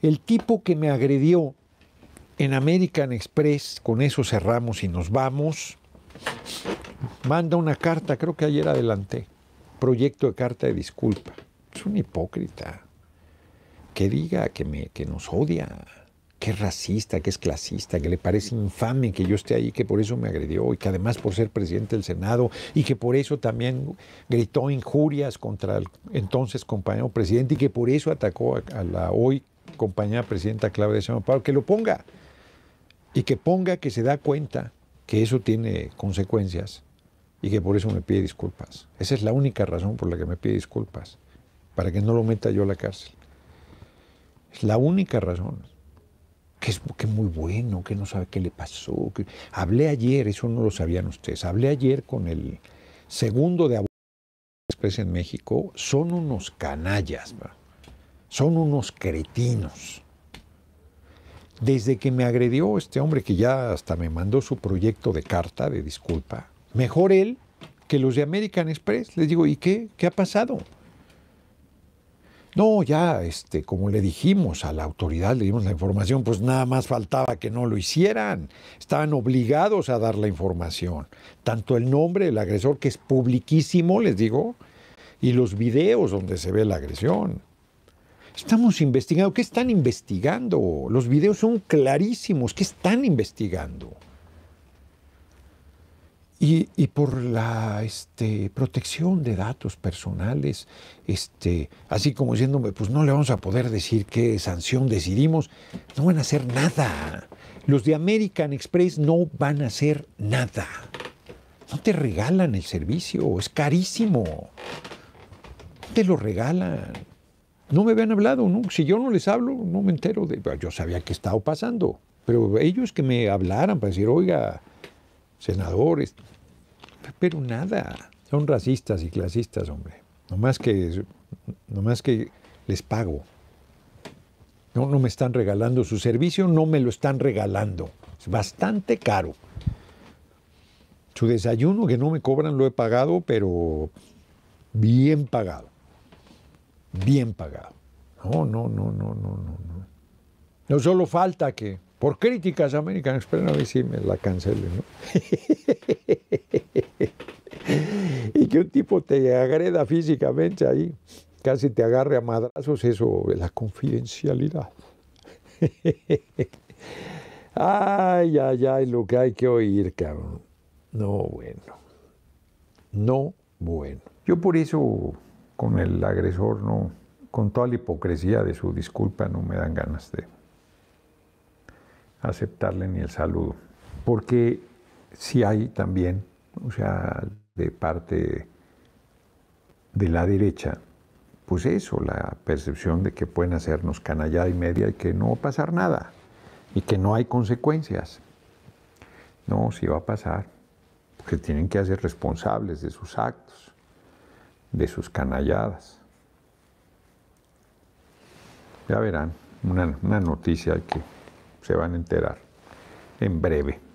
El tipo que me agredió en American Express, con eso cerramos y nos vamos, manda una carta, creo que ayer adelanté, proyecto de carta de disculpa. Es un hipócrita. Que diga que, me, que nos odia, que es racista, que es clasista, que le parece infame que yo esté ahí, que por eso me agredió y que además por ser presidente del Senado y que por eso también gritó injurias contra el entonces compañero presidente y que por eso atacó a, a la hoy compañera presidenta clave de Sheinbaum Pablo, que lo ponga y que ponga que se da cuenta que eso tiene consecuencias y que por eso me pide disculpas. Esa es la única razón por la que me pide disculpas, para que no lo meta yo a la cárcel. Es la única razón. Que es, que muy bueno, que no sabe qué le pasó. Que... Hablé ayer, eso no lo sabían ustedes, hablé ayer con el segundo de abogados de en México, son unos canallas. ¿verdad? son unos cretinos. Desde que me agredió este hombre que ya hasta me mandó su proyecto de carta de disculpa, mejor él que los de American Express. Les digo, ¿y qué? ¿Qué ha pasado? No, ya, este, como le dijimos a la autoridad, le dimos la información, pues nada más faltaba que no lo hicieran. Estaban obligados a dar la información. Tanto el nombre del agresor, que es publiquísimo, les digo, y los videos donde se ve la agresión. Estamos investigando. ¿Qué están investigando? Los videos son clarísimos. ¿Qué están investigando? Y, por la este, protección de datos personales, este, así como diciéndome, pues no le vamos a poder decir qué sanción decidimos, no van a hacer nada. Los de American Express no van a hacer nada. No te regalan el servicio, es carísimo. te lo regalan no me habían hablado, si yo no les hablo, no me entero. De, yo sabía qué estaba pasando, pero ellos que me hablaran para decir, oiga, senadores, pero nada, son racistas y clasistas, hombre, nomás que, que les pago. No, no me están regalando su servicio, no me lo están regalando. Es bastante caro. Su desayuno que no me cobran lo he pagado, pero bien pagado bien pagado. No, no, no, no, no, no. No solo falta que por críticas americanas... American a ver si me la cancelen. ¿no? y que un tipo te agreda físicamente ahí, casi te agarre a madrazos, eso, la confidencialidad. ay, ay, ay, lo que hay que oír, cabrón. No, bueno. No, bueno. Yo por eso con el agresor, no, con toda la hipocresía de su disculpa, no me dan ganas de aceptarle ni el saludo. Porque si hay también, o sea, de parte de la derecha, pues eso, la percepción de que pueden hacernos canallada y media y que no va a pasar nada y que no hay consecuencias. No, sí va a pasar, que tienen que hacer responsables de sus actos de sus canalladas. Ya verán, una, una noticia que se van a enterar en breve.